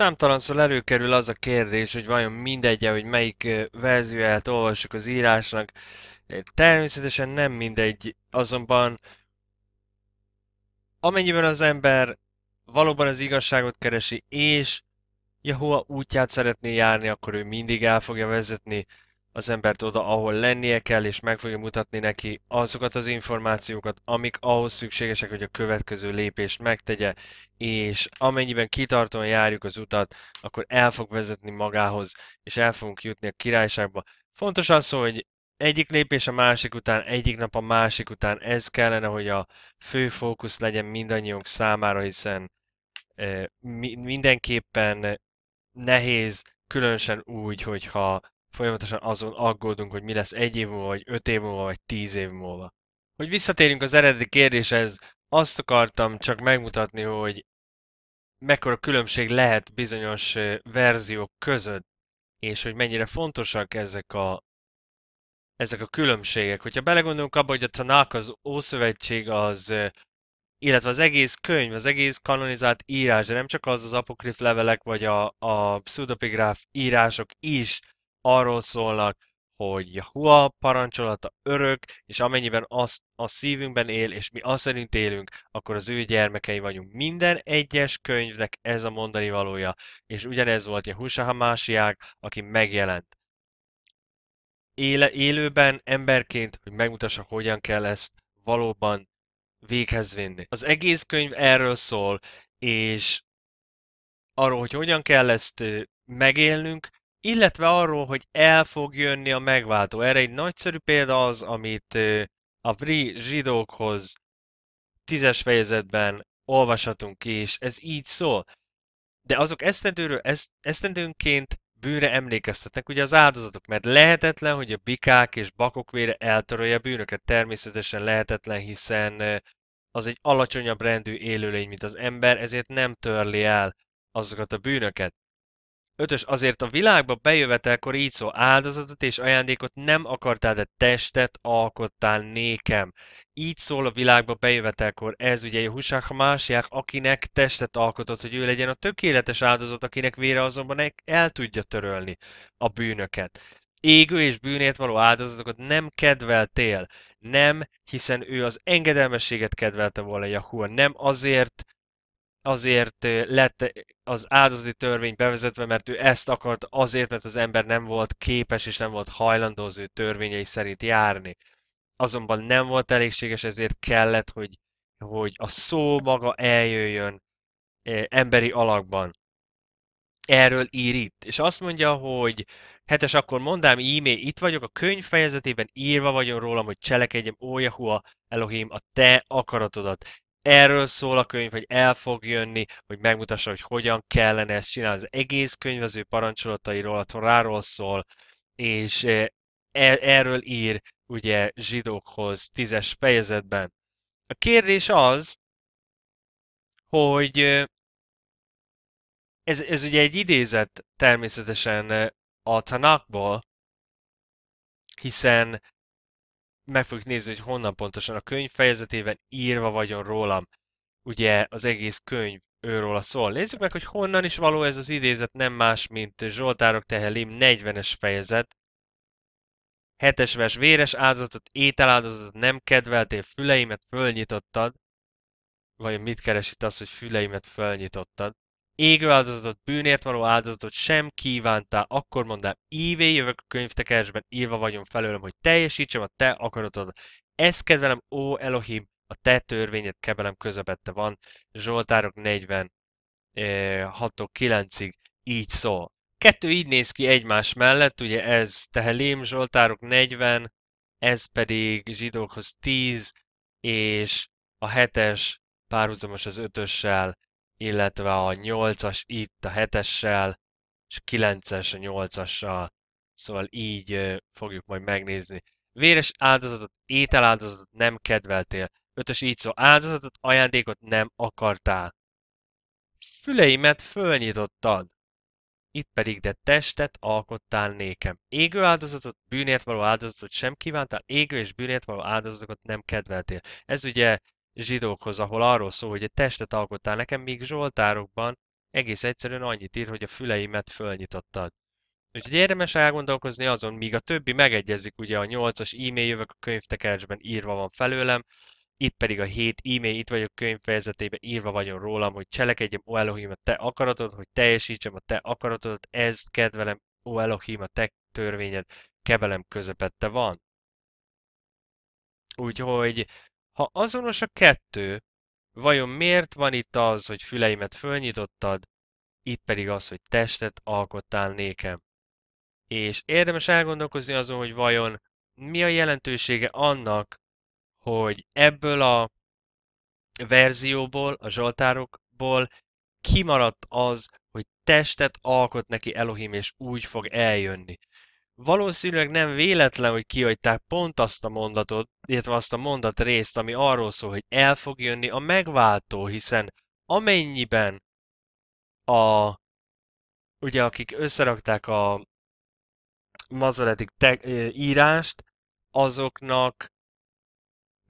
Számtalanszor előkerül az a kérdés, hogy vajon mindegy hogy melyik verzióját olvassuk az írásnak. Természetesen nem mindegy, azonban amennyiben az ember valóban az igazságot keresi, és Jehova útját szeretné járni, akkor ő mindig el fogja vezetni az embert oda, ahol lennie kell, és meg fogja mutatni neki azokat az információkat, amik ahhoz szükségesek, hogy a következő lépést megtegye, és amennyiben kitartóan járjuk az utat, akkor el fog vezetni magához, és el fogunk jutni a királyságba. Fontos az, hogy egyik lépés a másik után, egyik nap a másik után, ez kellene, hogy a fő fókusz legyen mindannyiunk számára, hiszen mindenképpen nehéz, különösen úgy, hogyha folyamatosan azon aggódunk, hogy mi lesz egy év múlva, vagy öt év múlva, vagy tíz év múlva. Hogy visszatérjünk az eredeti kérdéshez, azt akartam csak megmutatni, hogy mekkora különbség lehet bizonyos verziók között, és hogy mennyire fontosak ezek a, ezek a különbségek. Hogyha belegondolunk abba, hogy a Tanák az Ószövetség az, illetve az egész könyv, az egész kanonizált írás, de nem csak az az apokrif levelek vagy a, a pseudopigráf írások is arról szólnak, hogy Jahua parancsolata örök, és amennyiben az a szívünkben él, és mi azt szerint élünk, akkor az ő gyermekei vagyunk. Minden egyes könyvnek ez a mondani valója, és ugyanez volt Jahusa Hamásiák, aki megjelent. Éle, élőben, emberként, hogy megmutassa, hogyan kell ezt valóban véghez vinni. Az egész könyv erről szól, és arról, hogy hogyan kell ezt megélnünk, illetve arról, hogy el fog jönni a megváltó. Erre egy nagyszerű példa az, amit a Vri zsidókhoz tízes fejezetben olvashatunk ki, és ez így szól. De azok esztendőről, esztendőnként bűnre emlékeztetnek ugye az áldozatok, mert lehetetlen, hogy a bikák és bakok vére eltörölje a bűnöket. Természetesen lehetetlen, hiszen az egy alacsonyabb rendű élőlény, mint az ember, ezért nem törli el azokat a bűnöket. Ötös, azért a világba bejövetelkor így szó áldozatot és ajándékot nem akartál, de testet alkottál nékem. Így szól a világba bejövetelkor. Ez ugye Husák másják akinek testet alkotott, hogy ő legyen a tökéletes áldozat, akinek vére azonban el tudja törölni a bűnöket. Égő és bűnét való áldozatokat nem kedveltél. Nem, hiszen ő az engedelmességet kedvelte volna Jahua. Nem azért azért lett az áldozati törvény bevezetve, mert ő ezt akart azért, mert az ember nem volt képes és nem volt hajlandó az ő törvényei szerint járni. Azonban nem volt elégséges, ezért kellett, hogy, hogy a szó maga eljöjjön emberi alakban. Erről ír itt. És azt mondja, hogy hetes, akkor mondám, ímé, itt vagyok, a könyv fejezetében írva vagyok rólam, hogy cselekedjem, ó Jehua, Elohim, a te akaratodat erről szól a könyv, hogy el fog jönni, hogy megmutassa, hogy hogyan kellene ezt csinálni. Az egész könyv az ő parancsolatairól, a Toráról szól, és e, e, erről ír ugye zsidókhoz tízes fejezetben. A kérdés az, hogy ez, ez ugye egy idézet természetesen a Tanakból, hiszen meg fogjuk nézni, hogy honnan pontosan a könyv fejezetében írva vagyon rólam. Ugye az egész könyv őról szól. Nézzük meg, hogy honnan is való ez az idézet, nem más, mint Zsoltárok Tehelim 40-es fejezet. Hetes vers, véres áldozatot, ételáldozatot nem kedveltél, füleimet fölnyitottad. Vajon mit itt az, hogy füleimet fölnyitottad? égő áldozatot, bűnért való áldozatot sem kívántál, akkor mondám, ívé jövök a könyvtekercsben, írva vagyunk felőlem, hogy teljesítsem a te akaratodat. Ezt kedvelem, ó Elohim, a te törvényed kebelem közepette van. Zsoltárok 40, 6-9-ig eh, így szól. Kettő így néz ki egymás mellett, ugye ez Tehelim, Zsoltárok 40, ez pedig zsidókhoz 10, és a hetes párhuzamos az ötössel, illetve a 8-as itt a 7-essel, és 9-es a 8-assal, szóval így fogjuk majd megnézni. Véres áldozatot, ételáldozatot nem kedveltél. Ötös így szó, áldozatot, ajándékot nem akartál. Füleimet fölnyitottad. Itt pedig de testet alkottál nékem. Égő áldozatot, bűnért való áldozatot sem kívántál, égő és bűnért való áldozatokat nem kedveltél. Ez ugye zsidókhoz, ahol arról szól, hogy egy testet alkottál nekem, még Zsoltárokban egész egyszerűen annyit ír, hogy a füleimet fölnyitottad. Úgyhogy érdemes elgondolkozni azon, míg a többi megegyezik, ugye a 8-as e-mail jövök a könyvtekercsben írva van felőlem, itt pedig a 7 e-mail, itt vagyok könyvfejezetében, írva vagyon rólam, hogy cselekedjem, ó Elohim, a te akaratod, hogy teljesítsem a te akaratodat, ezt kedvelem, ó Elohim, a te törvényed, kebelem közepette van. Úgyhogy ha azonos a kettő, vajon miért van itt az, hogy füleimet fölnyitottad, itt pedig az, hogy testet alkottál nékem? És érdemes elgondolkozni azon, hogy vajon mi a jelentősége annak, hogy ebből a verzióból, a zsoltárokból kimaradt az, hogy testet alkot neki Elohim, és úgy fog eljönni valószínűleg nem véletlen, hogy kihagyták pont azt a mondatot, illetve azt a mondat részt, ami arról szól, hogy el fog jönni a megváltó, hiszen amennyiben a, ugye akik összerakták a mazoletik írást, azoknak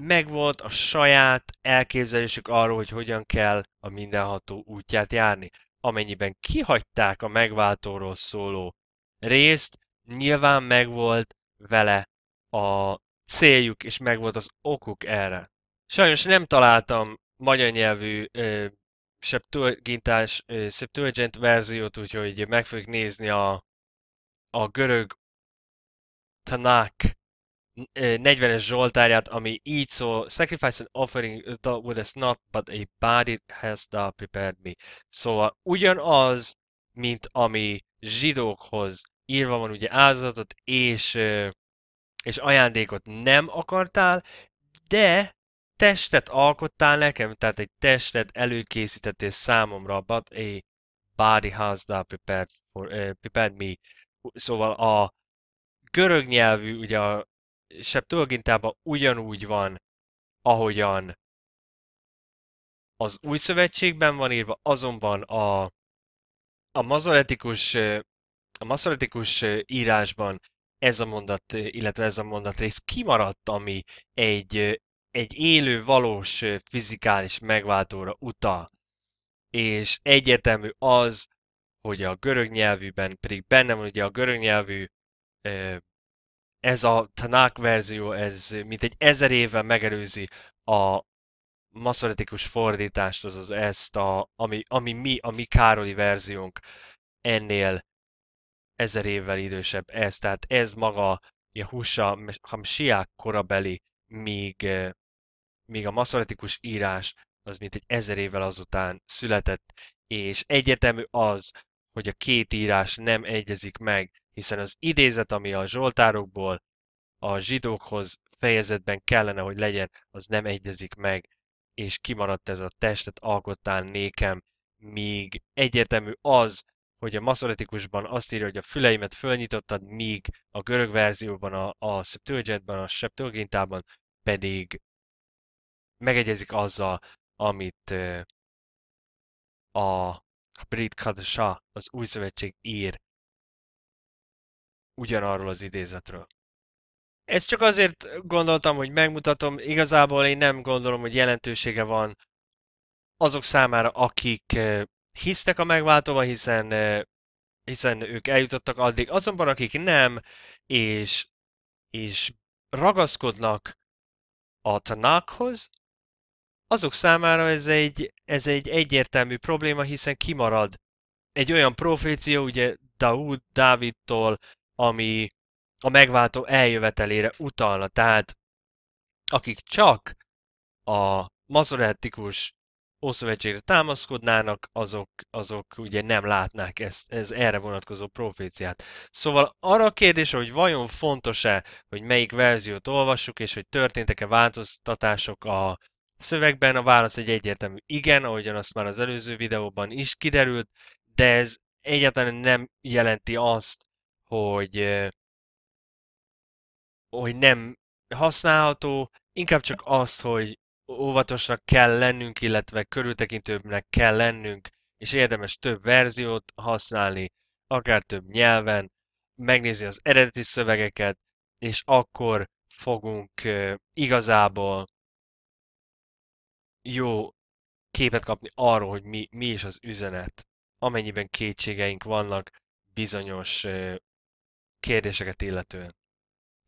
megvolt a saját elképzelésük arról, hogy hogyan kell a mindenható útját járni. Amennyiben kihagyták a megváltóról szóló részt, nyilván megvolt vele a céljuk, és megvolt az okuk erre. Sajnos nem találtam magyar nyelvű Septuagintás, Septuagint verziót, úgyhogy meg fogjuk nézni a, a görög Tanák 40-es Zsoltárját, ami így szól, Sacrifice and offering would wouldest not, but a body has thou prepared me. Szóval ugyanaz, mint ami zsidókhoz írva van ugye áldozatot és, és ajándékot nem akartál, de testet alkottál nekem, tehát egy testet előkészítettél számomra, but a eh, body has not prepared, for, uh, prepared me. Szóval a görög nyelvű, ugye a Septuagintában ugyanúgy van, ahogyan az új szövetségben van írva, azonban a, a mazoletikus a maszoretikus írásban ez a mondat, illetve ez a mondat rész kimaradt, ami egy, egy élő, valós fizikális megváltóra utal. És egyetemű az, hogy a görög nyelvűben, pedig van ugye a görög nyelvű ez a Tanák verzió, ez mint egy ezer évvel megelőzi a maszoretikus fordítást, azaz ezt, a, ami, ami mi, a mi Károli verziónk ennél ezer évvel idősebb ez, tehát ez maga ha Hamsiák korabeli, míg, míg a maszoletikus írás az mint egy ezer évvel azután született, és egyetemű az, hogy a két írás nem egyezik meg, hiszen az idézet, ami a zsoltárokból a zsidókhoz fejezetben kellene, hogy legyen, az nem egyezik meg, és kimaradt ez a testet alkottál nékem, míg egyetemű az, hogy a maszoletikusban azt írja, hogy a füleimet fölnyitottad, míg a görög verzióban, a, a Septuagintában, a Septuagintában pedig megegyezik azzal, amit a Brit Kadasa, az új szövetség ír ugyanarról az idézetről. Ezt csak azért gondoltam, hogy megmutatom, igazából én nem gondolom, hogy jelentősége van azok számára, akik hisztek a megváltóba, hiszen, hiszen ők eljutottak addig, azonban akik nem, és, és ragaszkodnak a tanákhoz, azok számára ez egy, ez egy egyértelmű probléma, hiszen kimarad egy olyan profécia, ugye Daud Dávidtól, ami a megváltó eljövetelére utalna. Tehát akik csak a mazoretikus Ószövetségre támaszkodnának, azok, azok ugye nem látnák ezt, ez erre vonatkozó proféciát. Szóval arra a kérdés, hogy vajon fontos-e, hogy melyik verziót olvassuk, és hogy történtek-e változtatások a szövegben, a válasz egy egyértelmű igen, ahogyan azt már az előző videóban is kiderült, de ez egyáltalán nem jelenti azt, hogy, hogy nem használható, inkább csak azt, hogy óvatosnak kell lennünk, illetve körültekintőbbnek kell lennünk, és érdemes több verziót használni, akár több nyelven, megnézni az eredeti szövegeket, és akkor fogunk igazából jó képet kapni arról, hogy mi, mi is az üzenet. Amennyiben kétségeink vannak bizonyos kérdéseket illetően.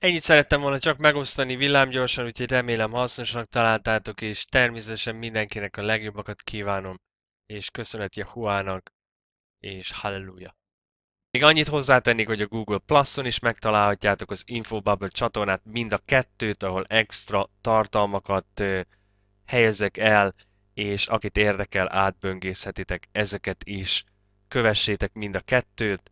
Ennyit szerettem volna csak megosztani villámgyorsan, úgyhogy remélem hasznosnak találtátok, és természetesen mindenkinek a legjobbakat kívánom, és köszönet yahoo és halleluja! Még annyit hozzátennék, hogy a Google Plus-on is megtalálhatjátok az Infobubble csatornát, mind a kettőt, ahol extra tartalmakat helyezek el, és akit érdekel, átböngészhetitek ezeket is. Kövessétek mind a kettőt,